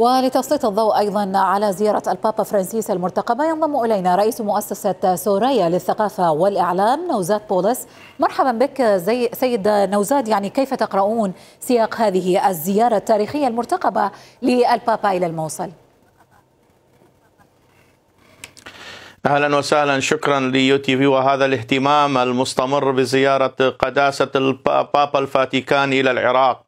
ولتسليط الضوء أيضا على زيارة البابا فرانسيس المرتقبة ينضم إلينا رئيس مؤسسة سوريا للثقافة والإعلام نوزاد بولس مرحبا بك زي سيد نوزاد يعني كيف تقرؤون سياق هذه الزيارة التاريخية المرتقبة للبابا إلى الموصل؟ اهلا وسهلا شكرا ليو تي في وهذا الاهتمام المستمر بزياره قداسه البابا الفاتيكان الى العراق.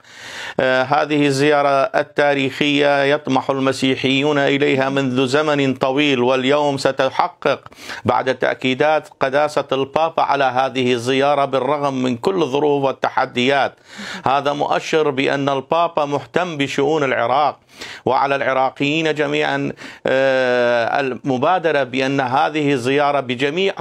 آه، هذه الزياره التاريخيه يطمح المسيحيون اليها منذ زمن طويل واليوم ستحقق بعد تاكيدات قداسه البابا على هذه الزياره بالرغم من كل الظروف والتحديات. هذا مؤشر بان البابا مهتم بشؤون العراق وعلى العراقيين جميعا آه، المبادره بان هذا هذه الزيارة بجميع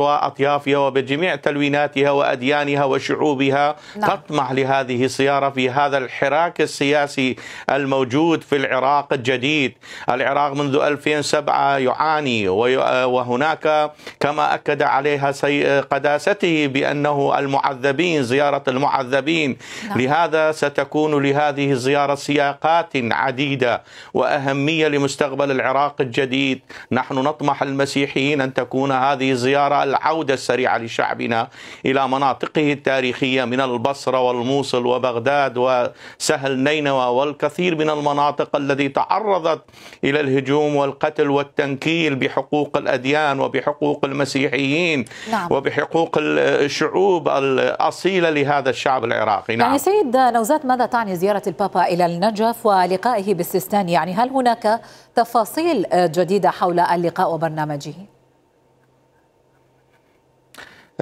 أطيافها وبجميع تلويناتها وأديانها وشعوبها نعم. تطمح لهذه الزيارة في هذا الحراك السياسي الموجود في العراق الجديد العراق منذ 2007 يعاني وهناك كما أكد عليها قداسته بأنه المعذبين زيارة المعذبين نعم. لهذا ستكون لهذه الزيارة سياقات عديدة وأهمية لمستقبل العراق الجديد نحن نطمح المسيح المسيحيين أن تكون هذه الزيارة العودة السريعة لشعبنا إلى مناطقه التاريخية من البصرة والموصل وبغداد وسهل نينوى والكثير من المناطق التي تعرضت إلى الهجوم والقتل والتنكيل بحقوق الأديان وبحقوق المسيحيين نعم. وبحقوق الشعوب الأصيلة لهذا الشعب العراقي يعني نعم. يعني سيد نوزات ماذا تعني زيارة البابا إلى النجف ولقائه بالسيستان يعني هل هناك تفاصيل جديدة حول اللقاء وبرنامجه؟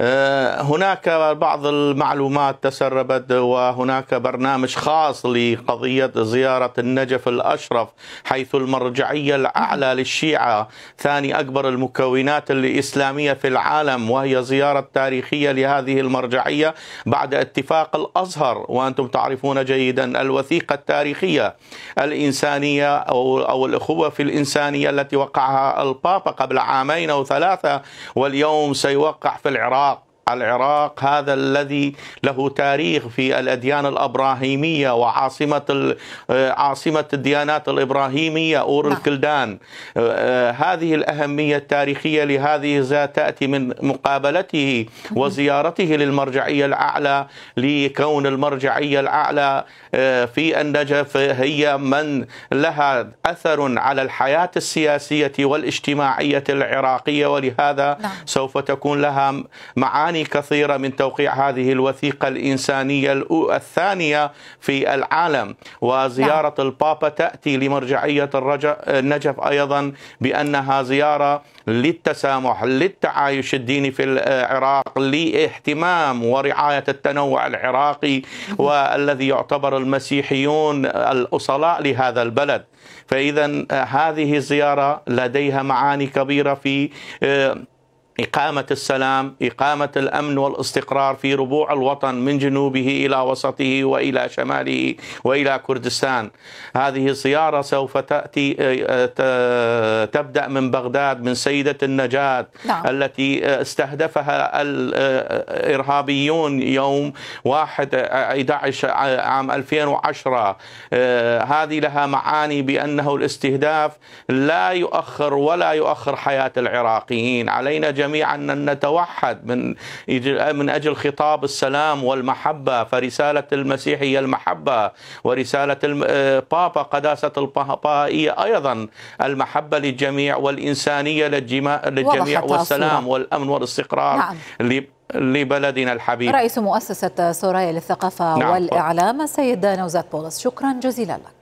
آه، هناك بعض المعلومات تسربت وهناك برنامج خاص لقضية زيارة النجف الأشرف حيث المرجعية الأعلى للشيعة ثاني أكبر المكونات الإسلامية في العالم وهي زيارة تاريخية لهذه المرجعية بعد اتفاق الأزهر وأنتم تعرفون جيدا الوثيقة التاريخية الإنسانية أو, الأخوة في الإنسانية التي وقعها البابا قبل عامين أو ثلاثة واليوم سيوقع في العراق العراق هذا الذي له تاريخ في الأديان الأبراهيمية وعاصمة آه، عاصمة الديانات الإبراهيمية أور نعم. الكلدان آه، آه، هذه الأهمية التاريخية لهذه تأتي من مقابلته وزيارته للمرجعية الأعلى لكون المرجعية الأعلى في النجف هي من لها أثر على الحياة السياسية والاجتماعية العراقية ولهذا نعم. سوف تكون لها معاني معاني كثيرة من توقيع هذه الوثيقة الإنسانية الثانية في العالم وزيارة نعم. البابا تأتي لمرجعية النجف أيضا بأنها زيارة للتسامح للتعايش الديني في العراق لاهتمام ورعاية التنوع العراقي والذي يعتبر المسيحيون الأصلاء لهذا البلد فإذا هذه الزيارة لديها معاني كبيرة في آه، إقامة السلام إقامة الأمن والاستقرار في ربوع الوطن من جنوبه إلى وسطه وإلى شماله وإلى كردستان هذه الزيارة سوف تأتي آه، تبدأ من بغداد من سيدة النجاة نعم. التي استهدفها الإرهابيون آه، يوم 1 11 آه، عام 2010 هذه لها معاني بأنه الاستهداف لا يؤخر ولا يؤخر حياة العراقيين علينا جميعا أن نتوحد من من أجل خطاب السلام والمحبة فرسالة المسيح هي المحبة ورسالة البابا آه، قداسة البابا هي أيضا المحبة للجميع والإنسانية للجميع والسلام والأمن والاستقرار نعم. لبلدنا الحبيب رئيس مؤسسة سورايا للثقافة نعم. والإعلام السيد نوزات بولس شكرا جزيلا لك